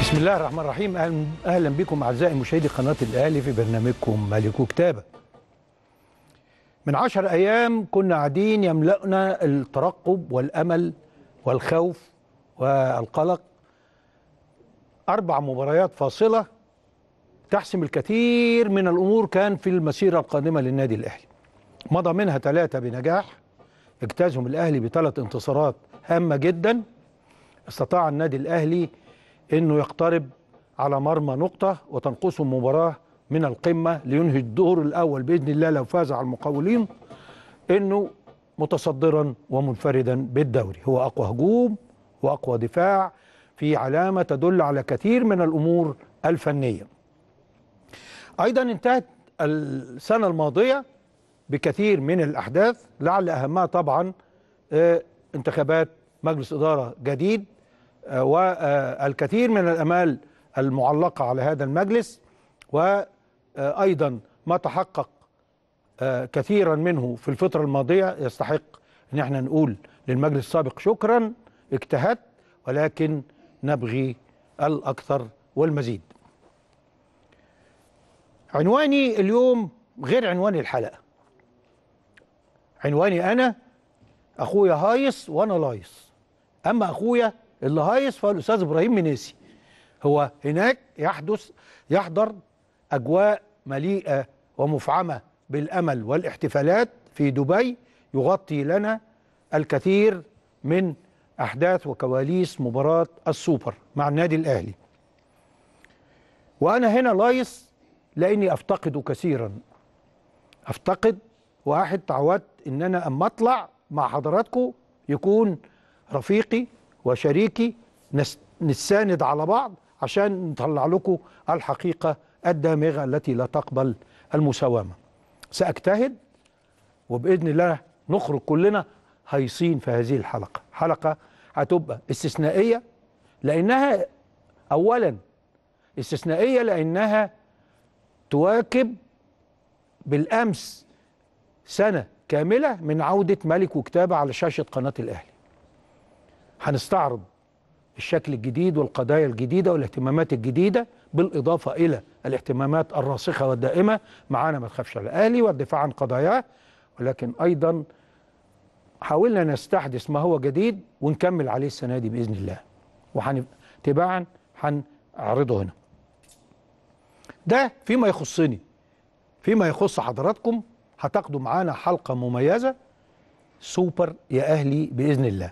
بسم الله الرحمن الرحيم اهلا اهلا بكم اعزائي مشاهدي قناه الاهلي في برنامجكم ملك كتابه. من عشر ايام كنا قاعدين يملأنا الترقب والامل والخوف والقلق اربع مباريات فاصله تحسم الكثير من الامور كان في المسيره القادمه للنادي الاهلي. مضى منها ثلاثه بنجاح اجتازهم الاهلي بثلاث انتصارات هامه جدا استطاع النادي الاهلي انه يقترب على مرمى نقطه وتنقصه المباراه من القمه لينهي الدور الاول باذن الله لو فاز على المقاولين انه متصدرا ومنفردا بالدوري هو اقوى هجوم واقوى دفاع في علامه تدل على كثير من الامور الفنيه ايضا انتهت السنه الماضيه بكثير من الاحداث لعل اهمها طبعا آه، انتخابات مجلس اداره جديد والكثير من الامال المعلقه على هذا المجلس وايضا ما تحقق آه، كثيرا منه في الفتره الماضيه يستحق ان احنا نقول للمجلس السابق شكرا اجتهدت ولكن نبغي الاكثر والمزيد. عنواني اليوم غير عنوان الحلقه. عنواني انا اخويا هايص وانا لايص. اما اخويا اللي هايص هو الاستاذ ابراهيم منيسي هو هناك يحدث يحضر اجواء مليئه ومفعمه بالامل والاحتفالات في دبي يغطي لنا الكثير من احداث وكواليس مباراه السوبر مع النادي الاهلي وانا هنا لايص لاني افتقد كثيرا افتقد واحد تعودت ان انا اما اطلع مع حضراتكم يكون رفيقي وشريكي نساند على بعض عشان نطلع لكم الحقيقة الدامغة التي لا تقبل المساومة سأجتهد وبإذن الله نخرج كلنا هيصين في هذه الحلقة حلقة هتبقى استثنائية لأنها أولا استثنائية لأنها تواكب بالأمس سنة كاملة من عودة ملك وكتابة على شاشة قناة الأهلي هنستعرض الشكل الجديد والقضايا الجديدة والاهتمامات الجديدة بالإضافة إلى الاهتمامات الراسخة والدائمة معانا ما تخافش على الأهلي والدفاع عن قضاياه ولكن أيضا حاولنا نستحدث ما هو جديد ونكمل عليه السنة دي بإذن الله وتباعا تباعا هنعرضه هنا ده فيما يخصني فيما يخص حضراتكم هتاخدوا معانا حلقة مميزة سوبر يا أهلي بإذن الله